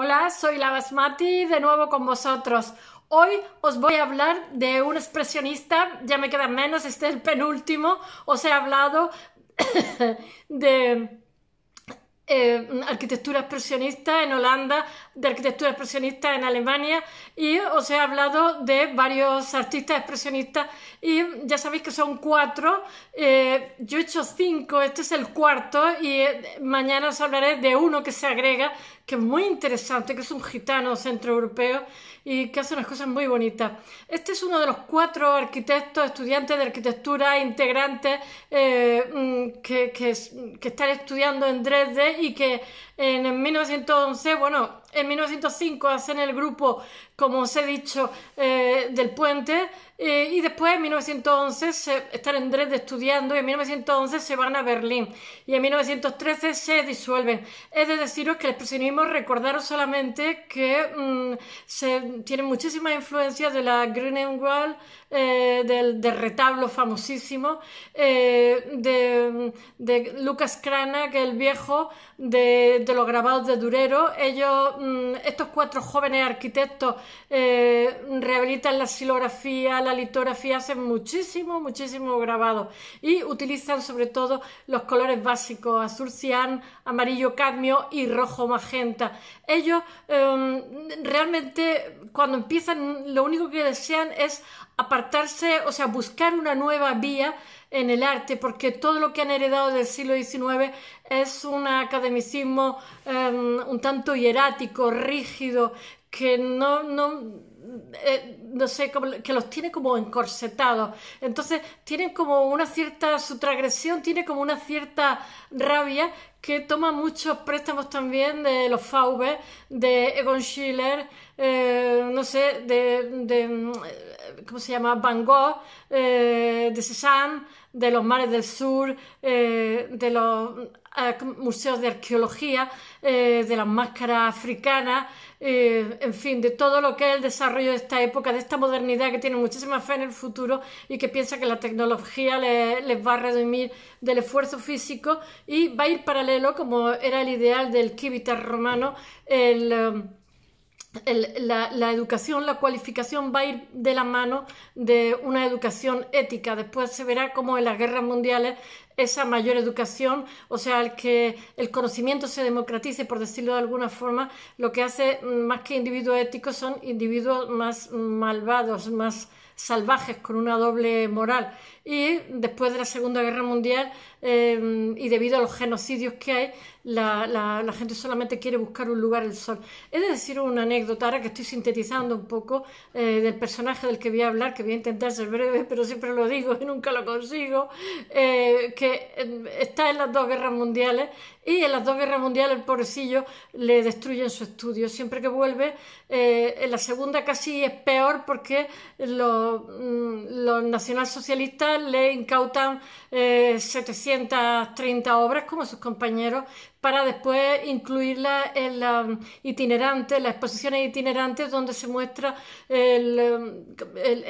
Hola, soy Lavasmati, de nuevo con vosotros. Hoy os voy a hablar de un expresionista, ya me queda menos, este es el penúltimo. Os he hablado de eh, arquitectura expresionista en Holanda, de arquitectura expresionista en Alemania y os he hablado de varios artistas expresionistas y ya sabéis que son cuatro, eh, yo he hecho cinco, este es el cuarto y eh, mañana os hablaré de uno que se agrega, que es muy interesante, que es un gitano centroeuropeo y que hace unas cosas muy bonitas. Este es uno de los cuatro arquitectos, estudiantes de arquitectura, integrantes mm, que están estudiando en Dresde y que en 1911, bueno, en 1905 hacen el grupo, como os he dicho, eh, del puente eh, y después en 1911 se, están en Dresde estudiando y en 1911 se van a Berlín y en 1913 se disuelven. Es de deciros que el expresionismo, recordaros solamente que tienen mm, muchísimas tiene muchísima influencia de la Greenwald eh, del, retablo famosísimo, de, de Lucas Cranach, el viejo, de, los grabados de Durero. Ellos, mm, estos cuatro jóvenes arquitectos, eh, rehabilitan la silografía, la litografía, hacen muchísimo, muchísimo grabado y utilizan sobre todo los colores básicos, azul cian, amarillo cadmio y rojo magenta. Ellos em, realmente cuando empiezan lo único que desean es apartarse, o sea, buscar una nueva vía en el arte, porque todo lo que han heredado del siglo XIX es un academicismo em, un tanto hierático, rígido, que no, no eh, no sé, que los tiene como encorsetados. Entonces tienen como una cierta, su transgresión tiene como una cierta rabia que toma muchos préstamos también de los Faube, de Egon Schiller, eh, no sé, de, eh, ¿cómo se llama? Van Gogh, de Cézanne, de los mares del sur, de los museos de arqueología, de las máscaras africanas, eh, en fin, de todo lo que es el desarrollo de esta época, de esta modernidad que tiene muchísima fe en el futuro y que piensa que la tecnología le, les va a redimir del esfuerzo físico y va a ir paralelo, como era el ideal del cívitas romano, el eh, la, educación, la cualificación va a ir de la mano de una educación ética. Después se verá cómo en las guerras mundiales esa mayor educación, o sea, el que el conocimiento se democratice, por decirlo de alguna forma, lo que hace mm, más que individuos éticos son individuos más malvados, más salvajes, con una doble moral. Y después de la Segunda Guerra Mundial em, y debido a los genocidios que hay, la, la, gente solamente quiere buscar un lugar el sol. He de decir una anécdota, ahora que estoy sintetizando un poco eh, del personaje del que voy a hablar, que voy a intentar ser breve, pero siempre lo digo y nunca lo consigo, eh, que eh, está en las dos guerras mundiales y en las dos guerras mundiales el pobrecillo le destruyen su estudio. Siempre que vuelve, en la segunda casi es peor porque los, mm, los nacionalsocialistas le incautan 730 obras como sus compañeros para después incluirla en la um, itinerante, las exposiciones itinerantes donde se muestra el,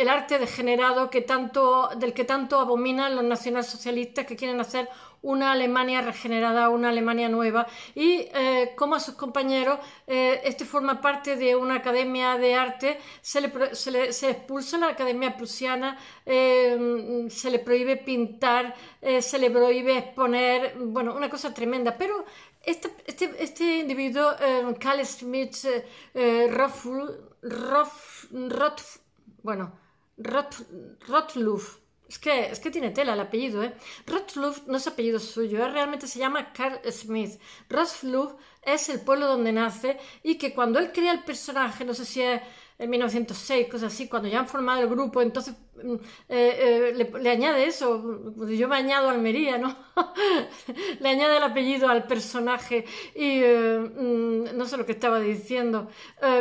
um, arte degenerado que tanto, del que tanto abominan los nacionalsocialistas que quieren hacer una Alemania regenerada, una Alemania nueva, y eh, como a sus compañeros, eh, este forma parte de una academia de arte, se le, se le se expulsa la academia prusiana, eh, se le prohíbe pintar, se le prohíbe exponer, bueno, una cosa tremenda, pero este, este, este individuo, Karl Schmidt bueno, Roth, es que, tiene tela el apellido, ¿eh? Rotsluff no es apellido suyo, ¿eh? realmente se llama Carl Smith. Rotsluff es el pueblo donde nace y que cuando él crea el personaje, no sé si es en 1906, cosas así, cuando ya han formado el grupo, entonces mm, eh, eh, le, añade eso, pues yo me añado Almería, ¿no? le añade el apellido al personaje y eh, mm, no sé lo que estaba diciendo.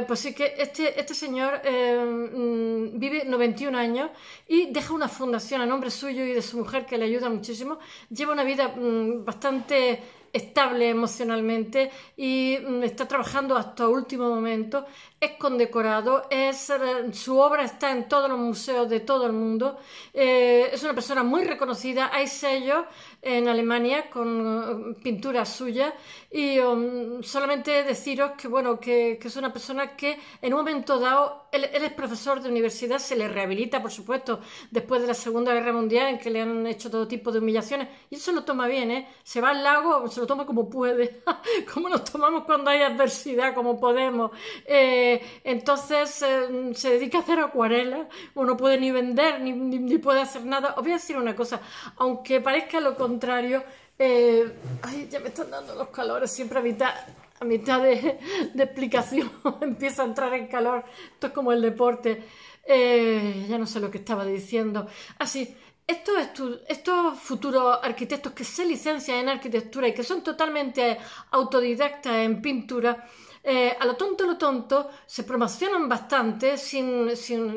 pues sí que este, este señor mm, vive 91 años y deja una fundación a nombre suyo y de su mujer que le ayuda muchísimo. Lleva una vida bastante estable emocionalmente y está trabajando hasta último momento es condecorado, es, eh, su obra está en todos los museos de todo el mundo, eh, es una persona muy reconocida, hay sellos en Alemania con eh, pinturas suyas y um, solamente deciros que, bueno, que, es una persona que en un momento dado, él, es profesor de universidad, se le rehabilita, por supuesto, después de la Segunda Guerra Mundial en que le han hecho todo tipo de humillaciones y eso lo toma bien, se va al lago, se lo toma como puede, como nos tomamos cuando hay adversidad, como podemos entonces eh, se dedica a hacer acuarelas, o no puede ni vender, ni, puede hacer nada. Os voy a decir una cosa, aunque parezca lo contrario, eh, ay, ya me están dando los calores, siempre a mitad, a mitad de, explicación empieza a entrar en calor. Esto es como el deporte. Eh, ya no sé lo que estaba diciendo. Así, ah, estos, estos, futuros arquitectos que se licencian en arquitectura y que son totalmente autodidactas en pintura, eh, a lo tonto, lo tonto, se promocionan bastante sin,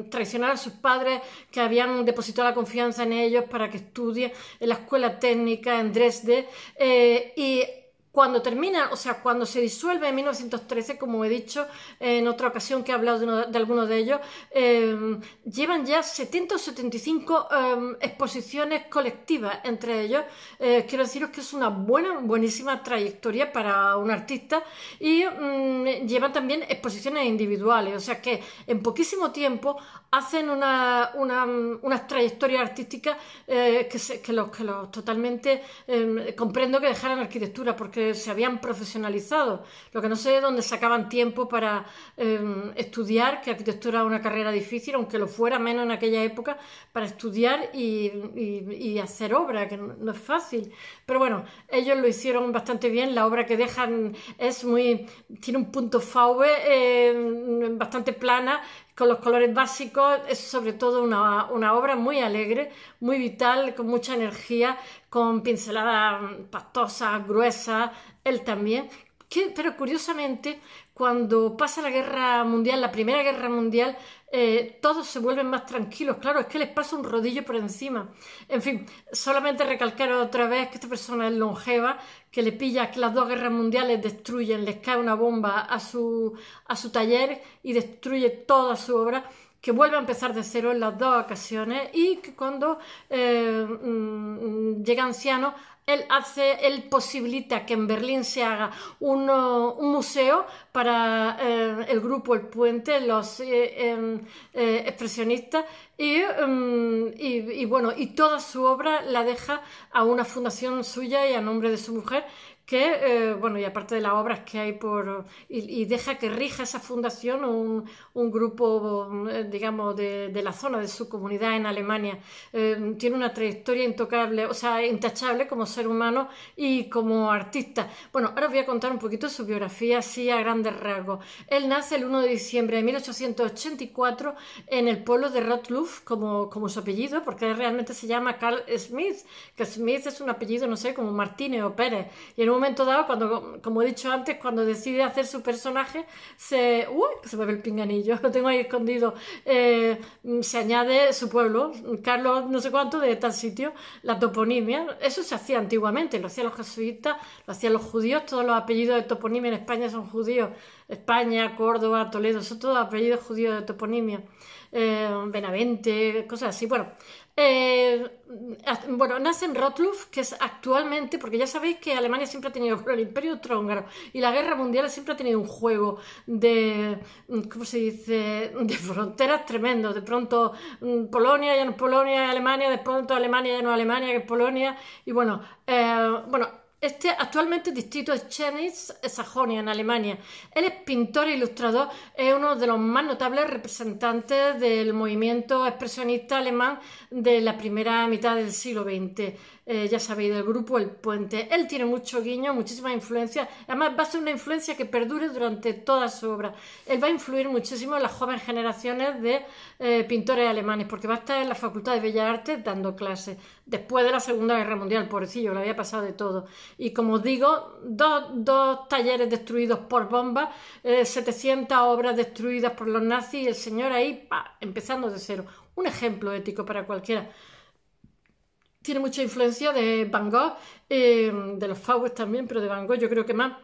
traicionar a sus padres que habían depositado la confianza en ellos para que estudien en la escuela técnica en Dresde. Eh, y cuando termina, o sea, cuando se disuelve en 1913, como he dicho eh, en otra ocasión que he hablado de, uno, de ellos, eh, llevan ya 775 eh, exposiciones colectivas entre ellos. quiero deciros que es una buena, buenísima trayectoria para un artista y mm, llevan también exposiciones individuales, o sea que en poquísimo tiempo hacen una, una, artística que, los, que los totalmente comprendo que dejaran arquitectura porque se habían profesionalizado. Lo que no sé de dónde sacaban tiempo para em, estudiar, que arquitectura era una carrera difícil, aunque lo fuera menos en aquella época, para estudiar y, hacer obra, que no, es fácil. Pero bueno, ellos lo hicieron bastante bien. La obra que dejan es muy. tiene un punto faube em, bastante plana con los colores básicos. Es sobre todo una, obra muy alegre, muy vital, con mucha energía, con pinceladas mm, pastosas, gruesas, él también, pero curiosamente, cuando pasa la guerra mundial, la primera guerra mundial, eh, todos se vuelven más tranquilos. Claro, es que les pasa un rodillo por encima. En fin, solamente recalcar otra vez que esta persona es longeva, que le pilla que las dos guerras mundiales destruyen, les cae una bomba a su, a su taller y destruye toda su obra que vuelve a empezar de cero en las dos ocasiones y que cuando eh, mm, mm, llega anciano él hace, posibilita que en Berlín se haga un museo para eh, el grupo El Puente, los eh, em, eh, expresionistas, em, y, bueno, y toda su obra la deja a una fundación suya y a nombre de su mujer, que, eh, bueno, y aparte de las obras que hay por, y, deja que rija esa fundación un, un grupo, eh, digamos, de, de, la zona de su comunidad en Alemania. Eh, tiene una trayectoria intocable, o sea, intachable como ser humano y como artista. Bueno, ahora os voy a contar un poquito su biografía, así a grandes rasgos. Él nace el 1 de diciembre de 1884 en el pueblo de Rotluf, como, como su apellido, porque realmente se llama Carl Smith, que Smith es un apellido, no sé, como Martínez o Pérez, y en un momento dado, cuando, como he dicho antes, cuando decide hacer su personaje, se. ¡Uy! Se me ve el pinganillo, lo tengo ahí escondido. Eh, se añade su pueblo, Carlos no sé cuánto, de tal sitio, la toponimia. Eso se hacía antiguamente, lo hacían los jesuitas, lo hacían los judíos, todos los apellidos de toponimia en España son judíos. España, Córdoba, Toledo, son todos apellidos judíos de toponimia. Eh, Benavente, cosas así. Bueno, eh, mm, bueno, nace en Rotluf, que es actualmente, porque ya sabéis que Alemania siempre ha tenido, el Imperio Austrohúngaro y la Guerra Mundial siempre ha tenido un juego de, mm, ¿cómo se dice?, de fronteras tremendo. De pronto mm, Polonia ya no es Polonia, Alemania, de pronto Alemania ya no es Alemania, que es Polonia. Y bueno, eh, bueno, este actualmente distrito es Chemnitz, Sajonia, en Alemania. Él es pintor e ilustrador, es uno de los más notables representantes del movimiento expresionista alemán de la primera mitad del siglo XX. Eh, ya sabéis, del grupo El Puente. Él tiene mucho guiño, muchísima influencia. Además, va a ser una influencia que perdure durante toda su obra. Él va a influir muchísimo en las jóvenes generaciones de eh, pintores alemanes, porque va a estar en la Facultad de Bellas Artes dando clases. Después de la Segunda Guerra Mundial, pobrecillo, lo había pasado de todo. Y como digo, dos, talleres destruidos por bombas, eh, setecientas 700 obras destruidas por los nazis, y el señor ahí, pa, empezando de cero. Un ejemplo ético para cualquiera tiene mucha influencia de Van Gogh, eh, de los Fowers también, pero de Van Gogh yo creo que más.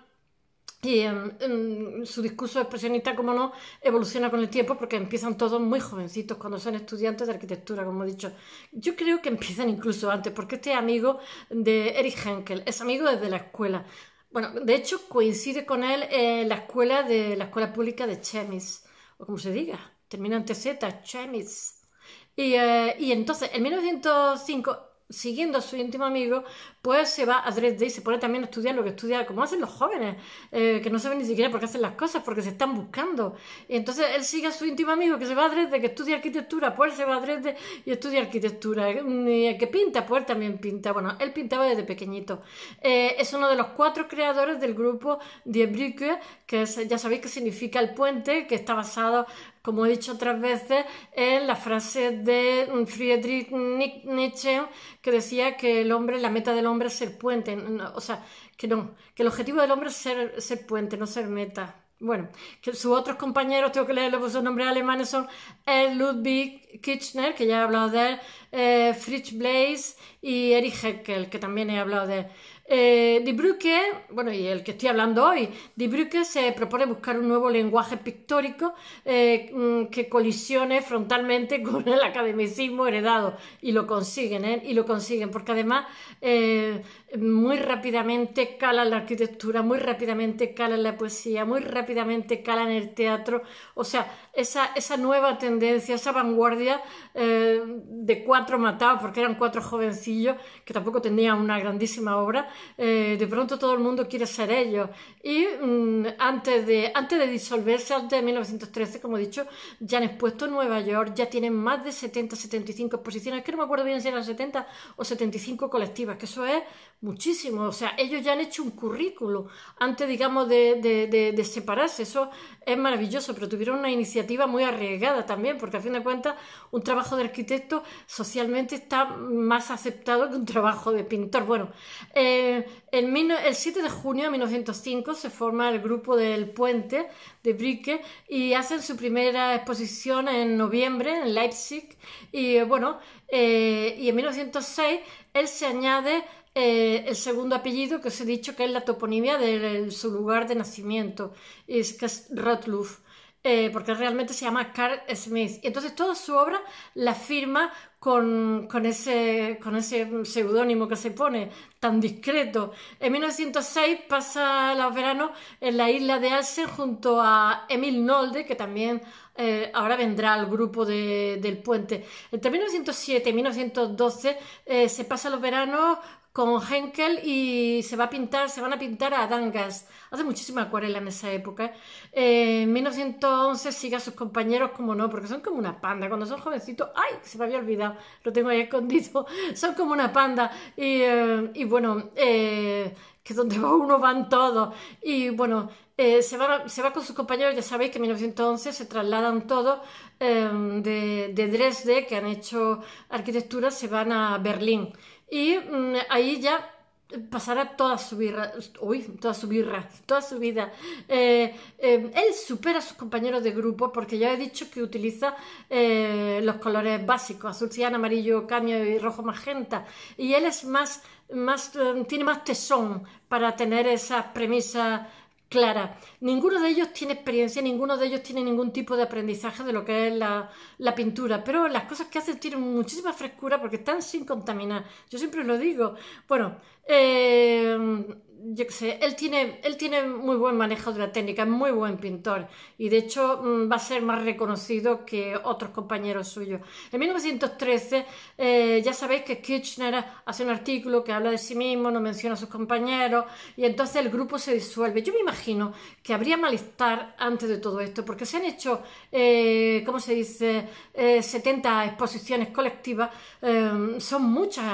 Y eh, su discurso expresionista, como no, evoluciona con el tiempo porque empiezan todos muy jovencitos cuando son estudiantes de arquitectura, como he dicho. Yo creo que empiezan incluso antes, porque este es amigo de Eric Henkel es amigo desde la escuela. Bueno, de hecho coincide con él en la escuela de la escuela pública de Chemis, o como se diga, termina Z... TZ, Chemis. Y, eh, y entonces, en 1905, siguiendo a su íntimo amigo, pues se va a Dresde y se pone también a estudiar lo que estudia, como hacen los jóvenes, eh, que no saben ni siquiera por qué hacen las cosas, porque se están buscando. Y entonces él sigue a su íntimo amigo que se va a Dresde, que estudia arquitectura, pues se va a Dresde y estudia arquitectura. Mm, y el que pinta, pues también pinta. Bueno, él pintaba desde pequeñito. Eh, es uno de los cuatro creadores del grupo Die Brücke, que ya sabéis que significa el puente, que está basado como he dicho otras veces, en la frase de Friedrich Nietzsche que decía que el hombre, la meta del hombre es ser puente, o sea, que no, que el objetivo del hombre es ser, puente, no ser meta. Bueno, que sus otros compañeros, tengo que leer los pues nombres alemanes, son eh, Ludwig Kirchner, que ya he hablado de él, eh, Fritz Blaise y Erich Heckel, que también he hablado de él. De eh, Die bueno, y el que estoy hablando hoy, de Bruque se propone buscar un nuevo lenguaje pictórico eh, mm, que colisione frontalmente con el academicismo heredado. Y lo consiguen, ¿eh? Y lo consiguen, porque además muy rápidamente cala la arquitectura, muy rápidamente cala la poesía, muy rápidamente cala en el teatro. O sea, esa, esa nueva tendencia, esa vanguardia de cuatro matados, porque eran cuatro jovencillos que tampoco tenían una grandísima obra, eh, de pronto todo el mundo quiere ser ellos. Y mm, antes, de, antes de disolverse, antes de 1913, como he dicho, ya han expuesto en Nueva York, ya tienen más de 70, 75 exposiciones, que no me acuerdo bien si eran 70 o 75 colectivas, que eso es muchísimo. O sea, ellos ya han hecho un currículo antes, digamos, de, separarse. Eso es maravilloso, pero tuvieron una iniciativa muy arriesgada también, porque a fin de cuentas un trabajo de arquitecto socialmente está más aceptado que un trabajo de pintor. Bueno, eh, el, 7 de junio de 1905 se forma el grupo del Puente de Bricke y hacen su primera exposición en noviembre en Leipzig. Y bueno, eh, y en 1906 él se añade eh, el segundo apellido que os he dicho que es la toponimia de, su lugar de nacimiento, es, que es eh, porque realmente se llama Carl Smith. Y entonces toda su obra la firma con, ese, con ese seudónimo que se pone, tan discreto. En 1906 pasa los veranos en la isla de Alsen junto a Emil Nolde, que también eh, ahora vendrá al grupo del puente. Entre 1907 y 1912 eh, se pasa los veranos con Henkel y se va a pintar, se van a pintar a Dangas. Hace muchísima acuarela en esa época. Eh, en 1911 sigue a sus compañeros, como no, porque son como una panda. Cuando son jovencitos, ¡ay! Se me había olvidado, lo tengo ahí escondido. Son como una panda. Y, eh, bueno, eh, que donde va uno van todos. Y bueno, se, va, se, con sus compañeros, ya sabéis que en 1911 se trasladan todos de, de Dresde, que han hecho arquitectura, se van a Berlín y mm, ahí ya pasará toda su birra, uy, toda su toda su vida. Eh, em, él supera a sus compañeros de grupo porque ya he dicho que utiliza eh, los colores básicos, azul cian, amarillo caño y rojo magenta. Y él es más, más, em, tiene más tesón para tener esas premisas Clara, Ninguno de ellos tiene experiencia, ninguno de ellos tiene ningún tipo de aprendizaje de lo que es la, la pintura, pero las cosas que hacen tienen muchísima frescura porque están sin contaminar. Yo siempre lo digo. Bueno, eh, él tiene, él tiene muy buen manejo de la técnica, es muy buen pintor y de hecho mm, va a ser más reconocido que otros compañeros suyos. En 1913 eh, ya sabéis que Kirchner hace un artículo que habla de sí mismo, no menciona a sus compañeros y entonces el grupo se disuelve. Yo me imagino que habría malestar antes de todo esto porque se han hecho, eh, ¿cómo se dice?, 70 eh, exposiciones colectivas, son muchas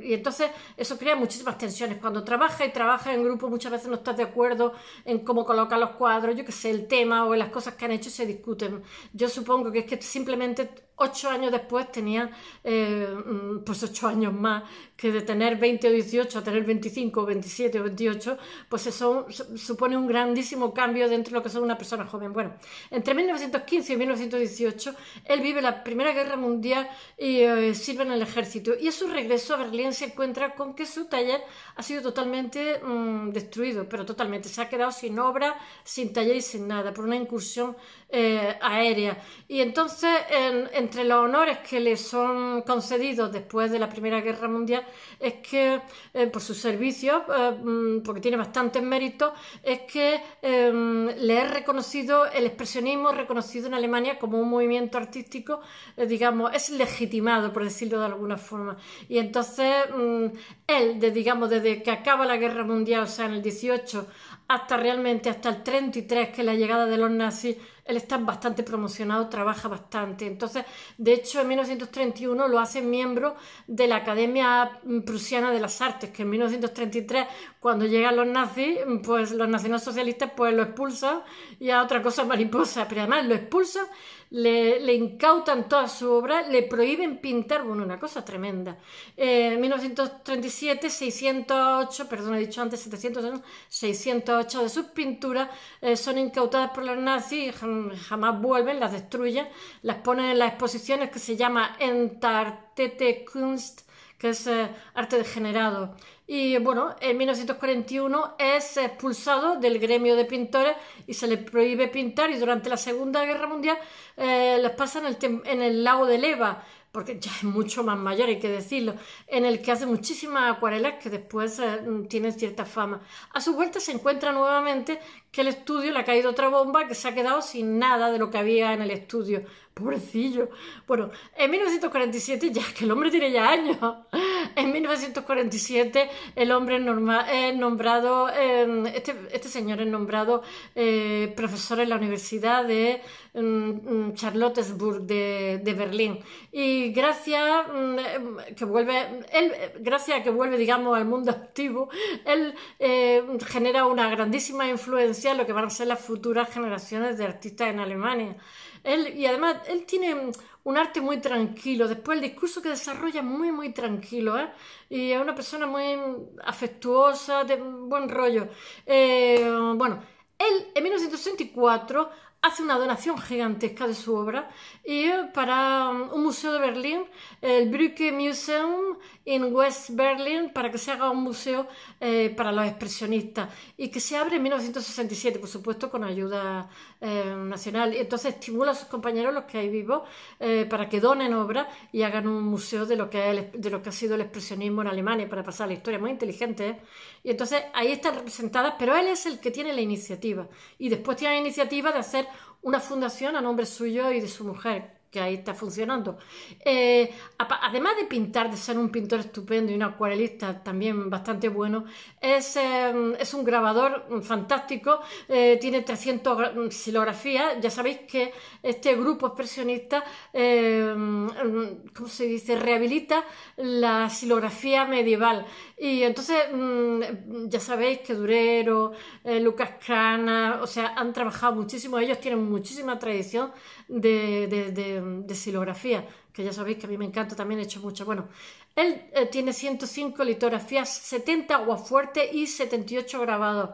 y entonces eso crea muchísimas tensiones cuando trabaja y trabaja trabajas en grupo muchas veces no estás de acuerdo en cómo colocan los cuadros, yo que sé, el tema o las cosas que han hecho se discuten. Yo supongo que es que simplemente ocho años después tenía eh, mm, pues ocho años más, que de tener 20 o 18 a tener 25, o 27 o 28, pues eso supone un grandísimo cambio dentro de lo que es una persona joven. Bueno, entre 1915 y 1918 él vive la Primera Guerra Mundial y eh, sirve en el ejército y a su regreso a Berlín se encuentra con que su taller ha sido totalmente mm, destruido, pero totalmente se ha quedado sin obra, sin taller y sin nada, por una incursión eh, aérea. Y entonces en entre los honores que le son concedidos después de la Primera Guerra Mundial es que, eh, por sus servicios, eh, mm, porque tiene bastantes méritos, es que eh, le es reconocido el expresionismo, reconocido en Alemania como un movimiento artístico, digamos, es legitimado, por decirlo de alguna forma. Y entonces, mm, él, digamos, desde que acaba la Guerra Mundial, o sea, en el 18, hasta realmente, hasta el 33, que es la llegada de los nazis, él está bastante promocionado, trabaja bastante. Entonces, de hecho, en 1931 lo hace miembro de la Academia Prusiana de las Artes, que en 1933 cuando llegan los nazis, pues los nacionalsocialistas pues lo expulsan y a otra cosa mariposa, pero además lo expulsan, le, incautan toda su obra, le prohíben pintar, bueno, una cosa tremenda. En 1937, 608, perdón, he dicho antes 700, 608 de sus pinturas eh, son incautadas por los nazis jamás vuelven, las destruyen, las ponen en las exposiciones que se llama Entartete Kunst que es eh, arte degenerado. Y bueno, en 1941 es expulsado del gremio de pintores y se le prohíbe pintar y durante la Segunda Guerra Mundial eh, les pasa en el, lago de Leva, porque ya es mucho más mayor, hay que decirlo, en el que hace muchísimas acuarelas que después eh, mm, tienen cierta fama. A su vuelta se encuentra nuevamente que el estudio le ha caído otra bomba que se ha quedado sin nada de lo que había en el estudio. Pobrecillo. Bueno, en 1947, ya que el hombre tiene ya años, en 1947 el hombre es eh, nombrado, em, este, este, señor es nombrado eh, profesor en la Universidad de mm, mm, Charlottesburg de, Berlín. Y gracias mm, em, que vuelve, gracias a que vuelve, digamos, al mundo activo, él eh, genera una grandísima influencia en lo que van a ser las futuras generaciones de artistas en Alemania y además, él tiene un arte muy tranquilo. Después el discurso que desarrolla es muy, muy tranquilo. ¿eh? Y es una persona muy afectuosa, de buen rollo. Eh, bueno, él en 1964 hace una donación gigantesca de su obra y para um, un museo de Berlín, el Brücke Museum in West Berlin, para que se haga un museo eh, para los expresionistas y que se abre en 1967, por supuesto, con ayuda eh, nacional y Entonces estimula a sus compañeros, los que hay vivos, eh, para que donen obra y hagan un museo de lo, que es, de lo que ha sido el expresionismo en Alemania para pasar la historia. Muy inteligente. Y entonces ahí están representadas, pero él es el que tiene la iniciativa y después tiene la iniciativa de hacer una fundación a nombre suyo y de su mujer, que ahí está funcionando. Eh, además de pintar, de ser un pintor estupendo y un acuarelista también bastante bueno, es, em, un grabador mm, fantástico, eh, tiene 300 silografías, mm, ya sabéis que este grupo expresionista, em, em, ¿cómo se dice?, rehabilita la silografía medieval. Y entonces, mm, ya sabéis que Durero, eh, Lucas Cana, o sea, han trabajado muchísimo, ellos tienen muchísima tradición de, de, silografía, que ya sabéis que a mí me encanta, también he hecho mucho. Bueno, él eh, tiene 105 litografías, 70 aguafuerte y 78 grabados.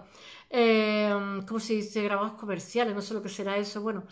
Eh, ¿Cómo se dice? Grabados comerciales, no sé lo que será eso. Bueno,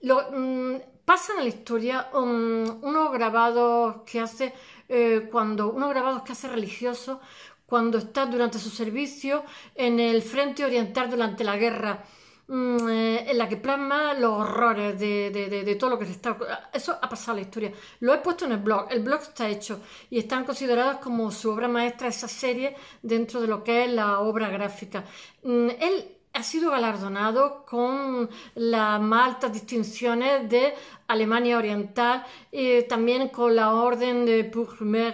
lo, mm, pasan la historia mm, unos grabados que hace eh, cuando cuando grabado es que hace religioso cuando está durante su servicio en el frente oriental durante la guerra mm, eh, en la que plasma los horrores de, todo lo que se está... Eso ha pasado la historia. Lo he puesto en el blog. El blog está hecho y están consideradas como su obra maestra esa serie dentro de lo que es la obra gráfica. Mm, él ha sido galardonado con las más altas distinciones de Alemania Oriental, y eh, también con la Orden de Pour me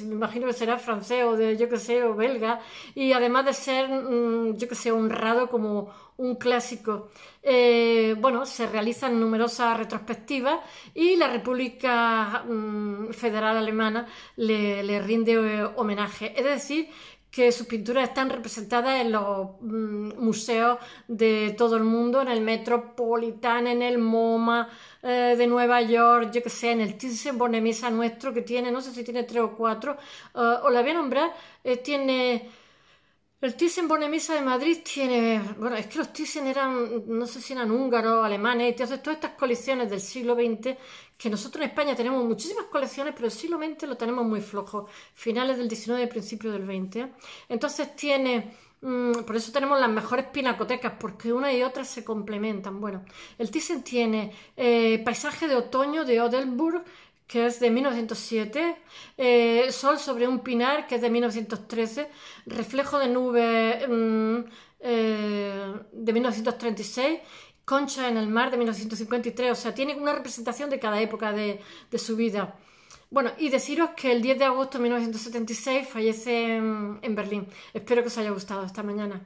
imagino que será francés o de, yo que sé, o belga, y además de ser, mm, yo que sé, honrado como un clásico. Eh, bueno, se realizan numerosas retrospectivas y la República mm, Federal Alemana le, le rinde eh, homenaje. Es decir, que sus pinturas están representadas en los mm, museos de todo el mundo, en el Metropolitan, en el MoMA eh, de Nueva York, yo que sé, en el Thyssen-Bornemisza nuestro que tiene, no sé si tiene tres o cuatro, eh, o la voy a nombrar, eh, tiene el Thyssen Bonemisa de Madrid tiene, bueno, es que los Thyssen eran, no sé si eran húngaros, alemanes, entonces todas estas colecciones del siglo XX, que nosotros en España tenemos muchísimas colecciones, pero el siglo XX lo tenemos muy flojo, finales del XIX y principios del XX. Entonces tiene mm, por eso tenemos las mejores pinacotecas, porque una y otra se complementan. Bueno, el Thyssen tiene eh, Paisaje de Otoño de Odelburg, que es de 1907, eh, Sol sobre un pinar, que es de 1913, Reflejo de nube mm, eh, de 1936, Concha en el mar de 1953, o sea, tiene una representación de cada época de, su vida. Bueno, y deciros que el 10 de agosto de 1976 fallece en, Berlín. Espero que os haya gustado. esta mañana.